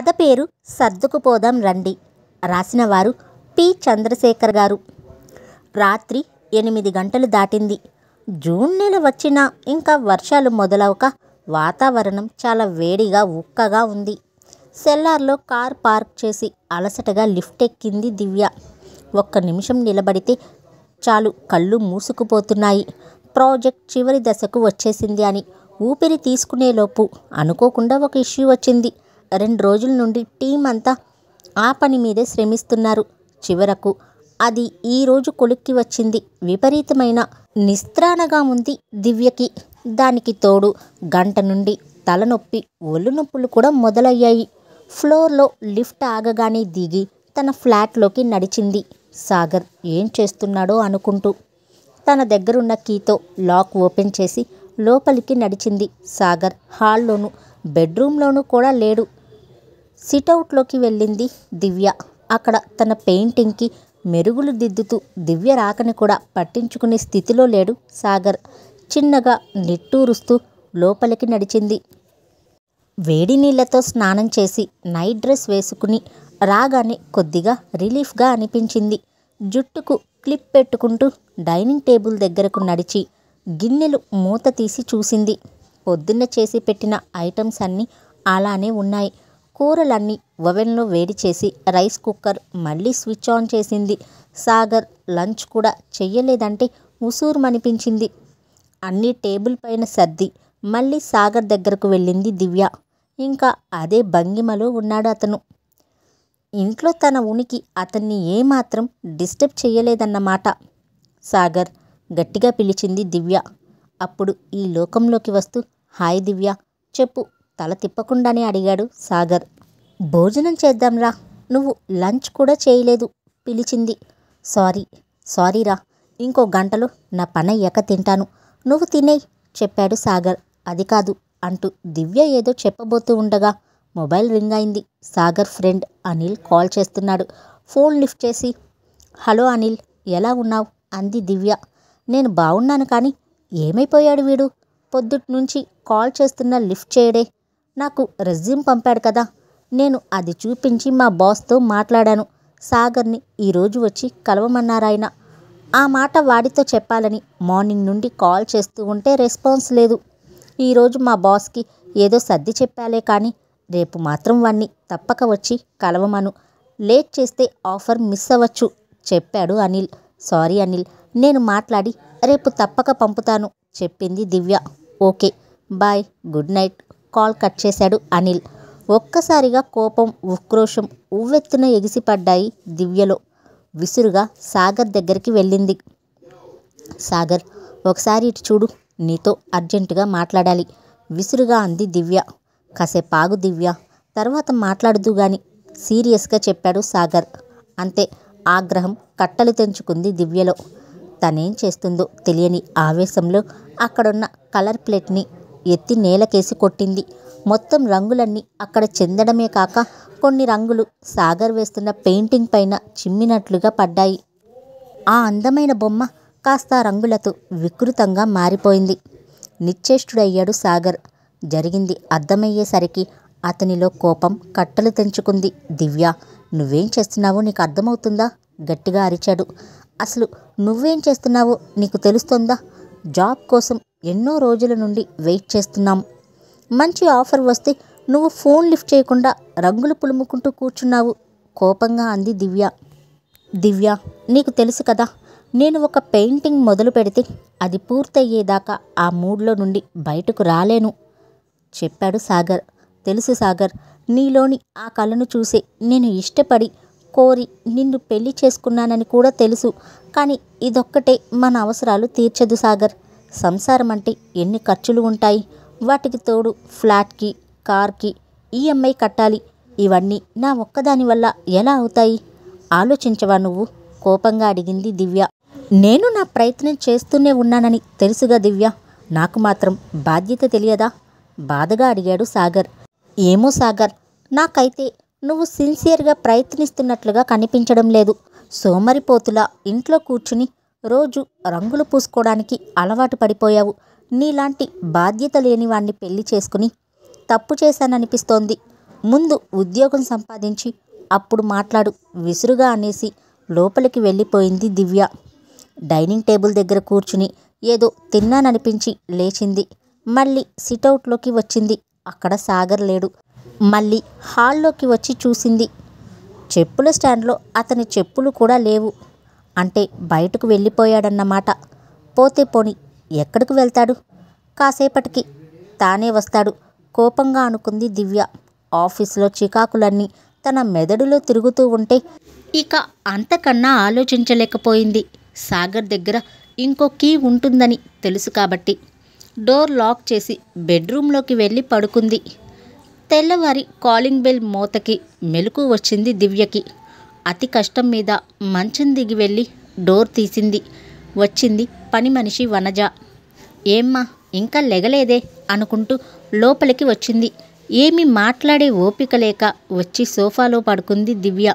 కథ పేరు సర్దుకుపోదాం రండి రాసినవారు పి చంద్రశేఖర్ గారు రాత్రి ఎనిమిది గంటలు దాటింది జూన్ నెల వచ్చినా ఇంకా వర్షాలు మొదలవక వాతావరణం చాలా వేడిగా ఉక్కగా ఉంది సెల్లార్లో కార్ పార్క్ చేసి అలసటగా లిఫ్ట్ ఎక్కింది దివ్య ఒక్క నిమిషం నిలబడితే చాలు కళ్ళు మూసుకుపోతున్నాయి ప్రాజెక్ట్ చివరి దశకు వచ్చేసింది అని ఊపిరి తీసుకునేలోపు అనుకోకుండా ఒక ఇష్యూ వచ్చింది రెండు రోజుల నుండి టీం అంతా ఆ పని మీదే శ్రమిస్తున్నారు చివరకు అది ఈరోజు కొలిక్కి వచ్చింది విపరీతమైన నిస్త్రాణగా ఉంది దివ్యకి దానికి తోడు గంట నుండి తలనొప్పి ఒళ్ళు నొప్పులు కూడా మొదలయ్యాయి ఫ్లోర్లో లిఫ్ట్ ఆగగానే దిగి తన ఫ్లాట్లోకి నడిచింది సాగర్ ఏం చేస్తున్నాడో అనుకుంటూ తన దగ్గరున్న కీతో లాక్ ఓపెన్ చేసి లోపలికి నడిచింది సాగర్ హాల్లోనూ బెడ్రూమ్లోనూ కూడా లేడు సిటౌట్లోకి వెళ్ళింది దివ్య అక్కడ తన పెయింటింగ్కి మెరుగులు దిద్దుతూ దివ్య రాకని కూడా పట్టించుకునే స్థితిలో లేడు సాగర్ చిన్నగా నిట్టూరుస్తూ లోపలికి నడిచింది వేడి నీళ్లతో స్నానం చేసి నైట్ డ్రెస్ వేసుకుని రాగానే కొద్దిగా రిలీఫ్గా అనిపించింది జుట్టుకు క్లిప్ పెట్టుకుంటూ డైనింగ్ టేబుల్ దగ్గరకు నడిచి గిన్నెలు మూత తీసి చూసింది పొద్దున్న చేసి పెట్టిన ఐటమ్స్ అన్నీ అలానే ఉన్నాయి కూరలన్నీ ఓవెన్లో వేడి చేసి రైస్ కుక్కర్ మళ్ళీ స్విచ్ ఆన్ చేసింది సాగర్ లంచ్ కూడా చెయ్యలేదంటే అనిపించింది అన్నీ టేబుల్ పైన సర్ది మళ్ళీ సాగర్ దగ్గరకు వెళ్ళింది దివ్య ఇంకా అదే భంగిమలో ఉన్నాడు అతను ఇంట్లో తన ఉనికి అతన్ని ఏమాత్రం డిస్టర్బ్ చేయలేదన్నమాట సాగర్ గట్టిగా పిలిచింది దివ్య అప్పుడు ఈ లోకంలోకి వస్తూ హాయ్ దివ్య చెప్పు తల తిప్పకుండానే అడిగాడు సాగర్ భోజనం చేద్దాంరా నువ్వు లంచ్ కూడా చేయలేదు పిలిచింది సారీ సారీరా ఇంకో గంటలో నా పనయ్యాక తింటాను నువ్వు తినేయ్ చెప్పాడు సాగర్ అది కాదు అంటూ దివ్య ఏదో చెప్పబోతూ ఉండగా మొబైల్ రింగ్ అయింది సాగర్ ఫ్రెండ్ అనిల్ కాల్ చేస్తున్నాడు ఫోన్ లిఫ్ట్ చేసి హలో అనిల్ ఎలా ఉన్నావు అంది దివ్య నేను బాగున్నాను కానీ ఏమైపోయాడు వీడు పొద్దుట్ నుంచి కాల్ చేస్తున్నా లిఫ్ట్ చేయడే నాకు రెజ్యూమ్ పంపాడు కదా నేను అది చూపించి మా బాస్తో మాట్లాడాను సాగర్ని ఈరోజు వచ్చి కలవమన్నారాయన ఆ మాట వాడితో చెప్పాలని మార్నింగ్ నుండి కాల్ చేస్తూ ఉంటే రెస్పాన్స్ లేదు ఈరోజు మా బాస్కి ఏదో సర్ది చెప్పాలే కానీ రేపు మాత్రం వాణ్ణి తప్పక వచ్చి కలవమను లేట్ చేస్తే ఆఫర్ మిస్ అవ్వచ్చు చెప్పాడు అనిల్ సారీ అనిల్ నేను మాట్లాడి రేపు తప్పక పంపుతాను చెప్పింది Divya okay bye good night call cut చేశాడు అనిల్ ఒక్కసారిగా కోపం ఉక్రోషం ఉవ్వెత్తున ఎగిసిపడ్డాయి దివ్యలో విసురుగా సాగర్ దగ్గరికి వెళ్ళింది సాగర్ ఒకసారి ఇటు చూడు నీతో అర్జెంటుగా మాట్లాడాలి విసురుగా అంది దివ్య కాసేపాగు దివ్య తర్వాత మాట్లాడుదు గాని సీరియస్గా చెప్పాడు సాగర్ అంతే ఆగ్రహం కట్టలు తెంచుకుంది దివ్యలో తనేం చేస్తుందో తెలియని ఆవేశంలో అక్కడున్న కలర్ ప్లేట్ని ఎత్తి నేలకేసి కొట్టింది మొత్తం రంగులన్నీ అక్కడ చెందడమే కాక కొన్ని రంగులు సాగర్ వేస్తున్న పెయింటింగ్ పైన చిమ్మినట్లుగా పడ్డాయి ఆ అందమైన బొమ్మ కాస్త రంగులతో వికృతంగా మారిపోయింది నిశ్చేష్టుడయ్యాడు సాగర్ జరిగింది అర్థమయ్యేసరికి అతనిలో కోపం కట్టలు తెంచుకుంది దివ్య నువ్వేం చేస్తున్నావో నీకు అర్థమవుతుందా గట్టిగా అరిచాడు అసలు నువ్వేం చేస్తున్నావో నీకు తెలుస్తుందా జాబ్ కోసం ఎన్నో రోజుల నుండి వెయిట్ చేస్తున్నాం మంచి ఆఫర్ వస్తే నువ్వు ఫోన్ లిఫ్ట్ చేయకుండా రంగులు పులుముకుంటూ కూర్చున్నావు కోపంగా అంది దివ్య దివ్య నీకు తెలుసు కదా నేను ఒక పెయింటింగ్ మొదలు పెడితే అది పూర్తయ్యేదాకా ఆ మూడ్లో నుండి బయటకు రాలేను చెప్పాడు సాగర్ తెలుసు సాగర్ నీలోని ఆ కళను చూసే నేను ఇష్టపడి కోరి నిన్ను పెళ్లి చేసుకున్నానని కూడా తెలుసు కానీ ఇదొక్కటే మన అవసరాలు తీర్చదు సాగర్ సంసారం అంటే ఎన్ని ఖర్చులు ఉంటాయి వాటికి తోడు ఫ్లాట్కి కార్కి ఈఎంఐ కట్టాలి ఇవన్నీ నా ఒక్కదాని వల్ల ఎలా అవుతాయి ఆలోచించవా నువ్వు కోపంగా అడిగింది దివ్య నేను నా ప్రయత్నం చేస్తూనే ఉన్నానని తెలుసుగా దివ్య నాకు మాత్రం బాధ్యత తెలియదా బాధగా అడిగాడు సాగర్ ఏమో సాగర్ నాకైతే నువ్వు సిన్సియర్గా ప్రయత్నిస్తున్నట్లుగా కనిపించడం లేదు సోమరిపోతులా ఇంట్లో కూర్చుని రోజు రంగులు పూసుకోవడానికి అలవాటు పడిపోయావు నీలాంటి బాధ్యత లేని వాణ్ణి పెళ్లి చేసుకుని తప్పు చేశాననిపిస్తోంది ముందు ఉద్యోగం సంపాదించి అప్పుడు మాట్లాడు విసురుగా అనేసి లోపలికి వెళ్ళిపోయింది దివ్య డైనింగ్ టేబుల్ దగ్గర కూర్చుని ఏదో తిన్నాననిపించి లేచింది మళ్ళీ సిట్అవుట్లోకి వచ్చింది అక్కడ సాగర్ లేడు మళ్ళీ హాల్లోకి వచ్చి చూసింది చెప్పుల స్టాండ్లో అతని చెప్పులు కూడా లేవు అంటే బయటకు వెళ్ళిపోయాడన్నమాట పోతే పోని ఎక్కడికి వెళ్తాడు కాసేపటికి తానే వస్తాడు కోపంగా అనుకుంది దివ్య ఆఫీసులో చికాకులన్నీ తన మెదడులో తిరుగుతూ ఉంటే ఇక అంతకన్నా ఆలోచించలేకపోయింది సాగర్ దగ్గర ఇంకో కీ ఉంటుందని తెలుసు కాబట్టి డోర్ లాక్ చేసి బెడ్రూమ్లోకి వెళ్ళి పడుకుంది తెల్లవారి కాలింగ్ బెల్ మూతకి మెలకు వచ్చింది దివ్యకి అతి కష్టం మీద మంచం దిగి వెళ్ళి డోర్ తీసింది వచ్చింది పని మనిషి వనజ ఏమ్మా ఇంకా లెగలేదే అనుకుంటూ లోపలికి వచ్చింది ఏమి మాట్లాడే ఓపిక లేక వచ్చి సోఫాలో పడుకుంది దివ్య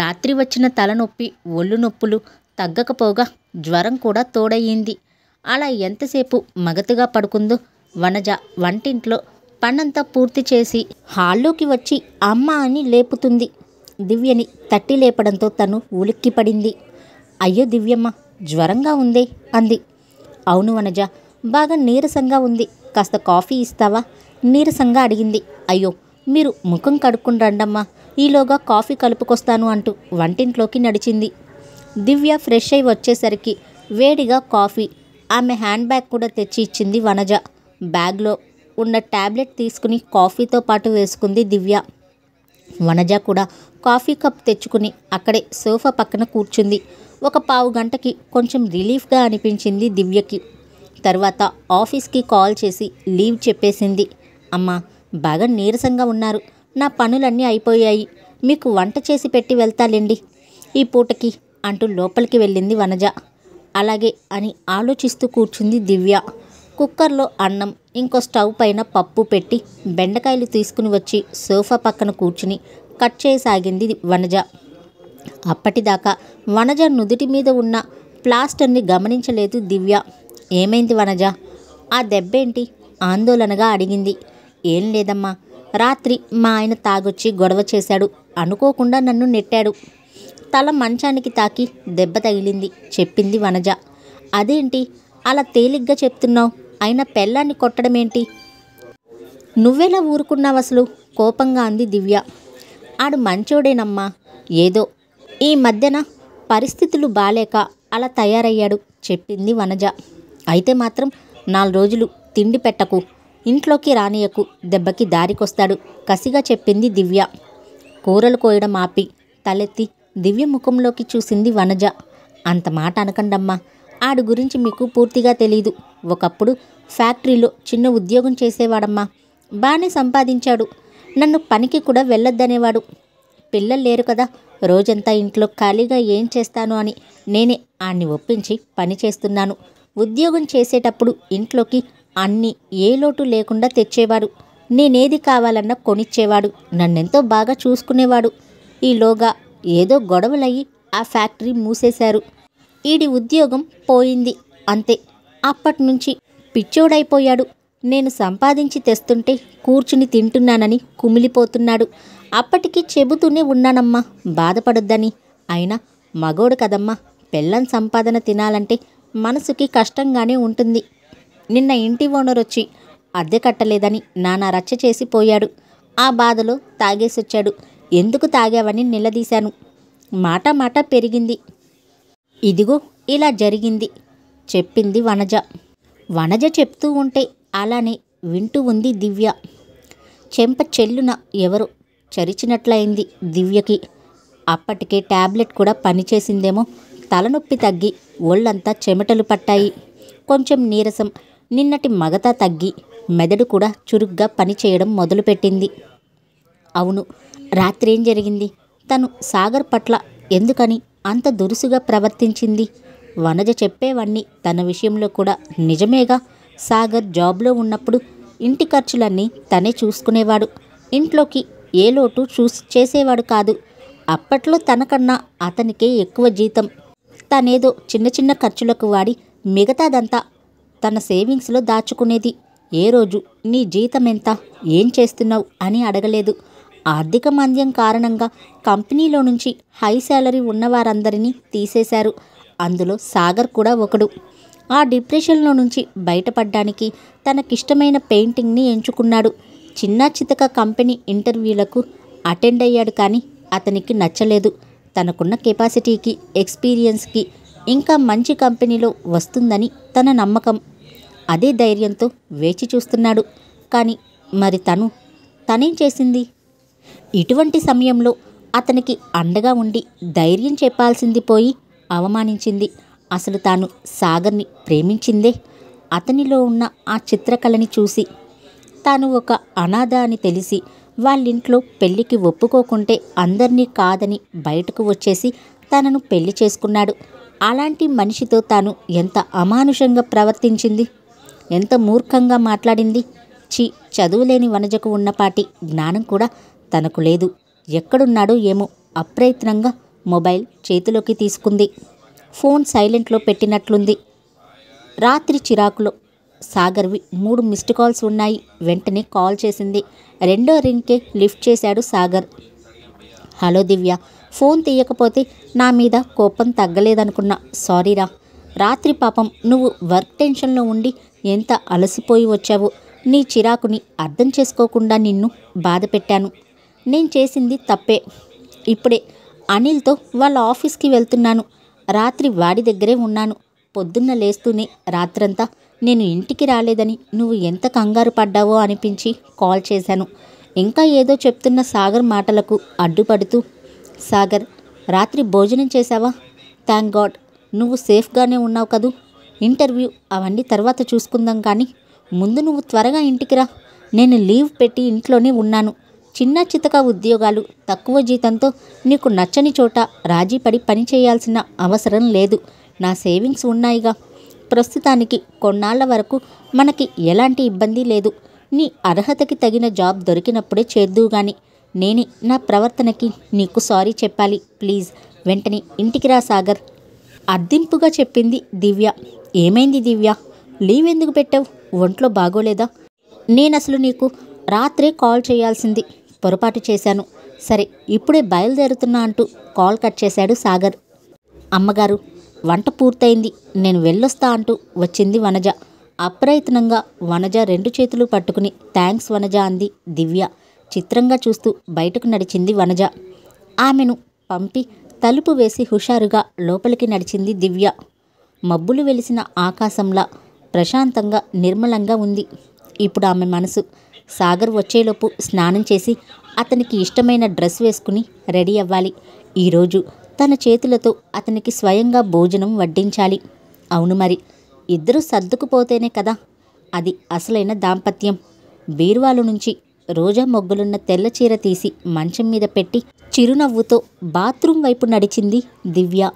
రాత్రి వచ్చిన తలనొప్పి ఒళ్ళు నొప్పులు తగ్గకపోగా జ్వరం కూడా తోడయ్యింది అలా ఎంతసేపు మగతుగా పడుకుందో వనజ వంటింట్లో పనంతా పూర్తి చేసి హాల్లోకి వచ్చి అమ్మ అని లేపుతుంది దివ్యని తట్టి లేపడంతో తను ఉలిక్కిపడింది అయ్యో దివ్యమ్మ జ్వరంగా ఉందే అంది అవును వనజ బాగా నీరసంగా ఉంది కాస్త కాఫీ ఇస్తావా నీరసంగా అడిగింది అయ్యో మీరు ముఖం కడుక్కుని రండమ్మా ఈలోగా కాఫీ కలుపుకొస్తాను అంటూ వంటింట్లోకి నడిచింది దివ్య ఫ్రెష్ అయి వచ్చేసరికి వేడిగా కాఫీ ఆమె హ్యాండ్ బ్యాగ్ కూడా తెచ్చి ఇచ్చింది వనజ బ్యాగ్లో ఉన్న ట్యాబ్లెట్ తీసుకుని కాఫీతో పాటు వేసుకుంది దివ్య వనజ కూడా కాఫీ కప్ తెచ్చుకుని అక్కడే సోఫా పక్కన కూర్చుంది ఒక పావు గంటకి కొంచెం రిలీఫ్గా అనిపించింది దివ్యకి తర్వాత ఆఫీస్కి కాల్ చేసి లీవ్ చెప్పేసింది అమ్మ బాగా నీరసంగా ఉన్నారు నా పనులన్నీ అయిపోయాయి మీకు వంట చేసి పెట్టి వెళ్తాలేండి ఈ పూటకి అంటూ లోపలికి వెళ్ళింది వనజ అలాగే అని ఆలోచిస్తూ కూర్చుంది దివ్య కుక్కర్లో అన్నం ఇంకో స్టవ్ పైన పప్పు పెట్టి బెండకాయలు తీసుకుని వచ్చి సోఫా పక్కన కూర్చుని కట్ చేయసాగింది వనజ అప్పటిదాకా వనజ నుదుటి మీద ఉన్న ప్లాస్టర్ని గమనించలేదు దివ్య ఏమైంది వనజ ఆ దెబ్బేంటి ఆందోళనగా అడిగింది ఏం లేదమ్మా రాత్రి మా ఆయన తాగొచ్చి గొడవ చేశాడు అనుకోకుండా నన్ను నెట్టాడు తల మంచానికి తాకి దెబ్బ తగిలింది చెప్పింది వనజ అదేంటి అలా తేలిగ్గా చెప్తున్నావు అయినా పెళ్ళాన్ని కొట్టడం ఏంటి నువ్వెలా ఊరుకున్నావు అసలు కోపంగా అంది దివ్య ఆడు మంచోడేనమ్మా ఏదో ఈ మధ్యన పరిస్థితులు బాలేక అలా తయారయ్యాడు చెప్పింది వనజ అయితే మాత్రం నాలుగు రోజులు తిండి పెట్టకు ఇంట్లోకి రానియకు దెబ్బకి దారికొస్తాడు కసిగా చెప్పింది దివ్య కూరలు కోయడం ఆపి తలెత్తి దివ్య ముఖంలోకి చూసింది వనజ అంత మాట అనకండమ్మా ఆడు గురించి మీకు పూర్తిగా తెలీదు ఒకప్పుడు ఫ్యాక్టరీలో చిన్న ఉద్యోగం చేసేవాడమ్మా బాగానే సంపాదించాడు నన్ను పనికి కూడా వెళ్ళొద్దనేవాడు పిల్లలు లేరు కదా రోజంతా ఇంట్లో ఖాళీగా ఏం చేస్తాను అని నేనే ఆన్ని ఒప్పించి పని చేస్తున్నాను ఉద్యోగం చేసేటప్పుడు ఇంట్లోకి అన్ని ఏ లోటు లేకుండా తెచ్చేవాడు నేనేది కావాలన్నా కొనిచ్చేవాడు నన్నెంతో బాగా చూసుకునేవాడు ఈలోగా ఏదో గొడవలయ్యి ఆ ఫ్యాక్టరీ మూసేశారు ఈడి ఉద్యోగం పోయింది అంతే అప్పటినుంచి పిచ్చోడైపోయాడు నేను సంపాదించి తెస్తుంటే కూర్చుని తింటున్నానని కుమిలిపోతున్నాడు అప్పటికి చెబుతూనే ఉన్నానమ్మా బాధపడొద్దని అయినా మగోడు కదమ్మా పెళ్ళం సంపాదన తినాలంటే మనసుకి కష్టంగానే ఉంటుంది నిన్న ఇంటి ఓనర్ వచ్చి అద్దె కట్టలేదని నానా రచ్చ చేసిపోయాడు ఆ బాధలో తాగేసొచ్చాడు ఎందుకు తాగావని నిలదీశాను మాట మాట పెరిగింది ఇదిగో ఇలా జరిగింది చెప్పింది వనజ వనజ చెప్తూ ఉంటే అలానే వింటూ ఉంది దివ్య చెంప చెల్లున ఎవరు చరిచినట్లయింది దివ్యకి అప్పటికే ట్యాబ్లెట్ కూడా పనిచేసిందేమో తలనొప్పి తగ్గి ఒళ్ళంతా చెమటలు పట్టాయి కొంచెం నీరసం నిన్నటి మగత తగ్గి మెదడు కూడా చురుగ్గా పనిచేయడం మొదలుపెట్టింది అవును రాత్రి ఏం జరిగింది తను సాగర్ పట్ల ఎందుకని అంత దురుసుగా ప్రవర్తించింది వనజ చెప్పేవన్నీ తన విషయంలో కూడా నిజమేగా సాగర్ జాబ్లో ఉన్నప్పుడు ఇంటి ఖర్చులన్నీ తనే చూసుకునేవాడు ఇంట్లోకి ఏ లోటు చూసి చేసేవాడు కాదు అప్పట్లో తనకన్నా అతనికే ఎక్కువ జీతం తనేదో చిన్న చిన్న ఖర్చులకు వాడి మిగతాదంతా తన సేవింగ్స్లో దాచుకునేది ఏ రోజు నీ జీతం ఎంత ఏం చేస్తున్నావు అని అడగలేదు ఆర్థిక మాంద్యం కారణంగా కంపెనీలో నుంచి హై శాలరీ ఉన్నవారందరినీ తీసేశారు అందులో సాగర్ కూడా ఒకడు ఆ డిప్రెషన్లో నుంచి బయటపడ్డానికి తనకిష్టమైన పెయింటింగ్ని ఎంచుకున్నాడు చిన్న చితక కంపెనీ ఇంటర్వ్యూలకు అటెండ్ అయ్యాడు కానీ అతనికి నచ్చలేదు తనకున్న కెపాసిటీకి ఎక్స్పీరియన్స్కి ఇంకా మంచి కంపెనీలో వస్తుందని తన నమ్మకం అదే ధైర్యంతో వేచి చూస్తున్నాడు కానీ మరి తను తనేం చేసింది ఇటువంటి సమయంలో అతనికి అండగా ఉండి ధైర్యం చెప్పాల్సింది పోయి అవమానించింది అసలు తాను సాగర్ని ప్రేమించిందే అతనిలో ఉన్న ఆ చిత్రకళని చూసి తాను ఒక అనాథ అని తెలిసి వాళ్ళింట్లో పెళ్లికి ఒప్పుకోకుంటే అందరినీ కాదని బయటకు వచ్చేసి తనను పెళ్లి చేసుకున్నాడు అలాంటి మనిషితో తాను ఎంత అమానుషంగా ప్రవర్తించింది ఎంత మూర్ఖంగా మాట్లాడింది చి చదువులేని వనజకు ఉన్నపాటి జ్ఞానం కూడా తనకు లేదు ఎక్కడున్నాడో ఏమో అప్రయత్నంగా మొబైల్ చేతిలోకి తీసుకుంది ఫోన్ సైలెంట్లో పెట్టినట్లుంది రాత్రి చిరాకులో సాగర్వి మూడు మిస్డ్ కాల్స్ ఉన్నాయి వెంటనే కాల్ చేసింది రెండో రింగ్కే లిఫ్ట్ చేశాడు సాగర్ హలో దివ్య ఫోన్ తీయకపోతే నా మీద కోపం తగ్గలేదనుకున్నా సారీరా రాత్రి పాపం నువ్వు వర్క్ టెన్షన్లో ఉండి ఎంత అలసిపోయి వచ్చావో నీ చిరాకుని అర్థం చేసుకోకుండా నిన్ను బాధ పెట్టాను నేను చేసింది తప్పే ఇప్పుడే అనిల్తో వాళ్ళ ఆఫీస్కి వెళ్తున్నాను రాత్రి వాడి దగ్గరే ఉన్నాను పొద్దున్న లేస్తూనే రాత్రంతా నేను ఇంటికి రాలేదని నువ్వు ఎంత కంగారు పడ్డావో అనిపించి కాల్ చేశాను ఇంకా ఏదో చెప్తున్న సాగర్ మాటలకు అడ్డుపడుతూ సాగర్ రాత్రి భోజనం చేశావా థ్యాంక్ గాడ్ నువ్వు సేఫ్గానే ఉన్నావు కదూ ఇంటర్వ్యూ అవన్నీ తర్వాత చూసుకుందాం కానీ ముందు నువ్వు త్వరగా ఇంటికి రా నేను లీవ్ పెట్టి ఇంట్లోనే ఉన్నాను చిన్న చితక ఉద్యోగాలు తక్కువ జీతంతో నీకు నచ్చని చోట రాజీపడి పని చేయాల్సిన అవసరం లేదు నా సేవింగ్స్ ఉన్నాయిగా ప్రస్తుతానికి కొన్నాళ్ల వరకు మనకి ఎలాంటి ఇబ్బంది లేదు నీ అర్హతకి తగిన జాబ్ దొరికినప్పుడే చేద్దూ గాని నేనే నా ప్రవర్తనకి నీకు సారీ చెప్పాలి ప్లీజ్ వెంటనే ఇంటికి రా సాగర్ అర్థింపుగా చెప్పింది దివ్య ఏమైంది దివ్య లీవ్ ఎందుకు పెట్టావు ఒంట్లో బాగోలేదా నేనసలు నీకు రాత్రే కాల్ చేయాల్సింది పొరపాటు చేశాను సరే ఇప్పుడే బయలుదేరుతున్నా అంటూ కాల్ కట్ చేశాడు సాగర్ అమ్మగారు వంట పూర్తయింది నేను వెళ్ళొస్తా అంటూ వచ్చింది వనజ అప్రయత్నంగా వనజ రెండు చేతులు పట్టుకుని థ్యాంక్స్ వనజ అంది దివ్య చిత్రంగా చూస్తూ బయటకు నడిచింది వనజ ఆమెను పంపి తలుపు వేసి హుషారుగా లోపలికి నడిచింది దివ్య మబ్బులు వెలిసిన ఆకాశంలా ప్రశాంతంగా నిర్మలంగా ఉంది ఇప్పుడు ఆమె మనసు సాగర్ వచ్చేలోపు స్నానం చేసి అతనికి ఇష్టమైన డ్రెస్ వేసుకుని రెడీ అవ్వాలి ఈరోజు తన చేతులతో అతనికి స్వయంగా భోజనం వడ్డించాలి అవును మరి ఇద్దరూ సర్దుకుపోతేనే కదా అది అసలైన దాంపత్యం బీరువాలు నుంచి రోజా మొగ్గులున్న తెల్ల చీర తీసి మంచం మీద పెట్టి చిరునవ్వుతో బాత్రూం వైపు నడిచింది దివ్య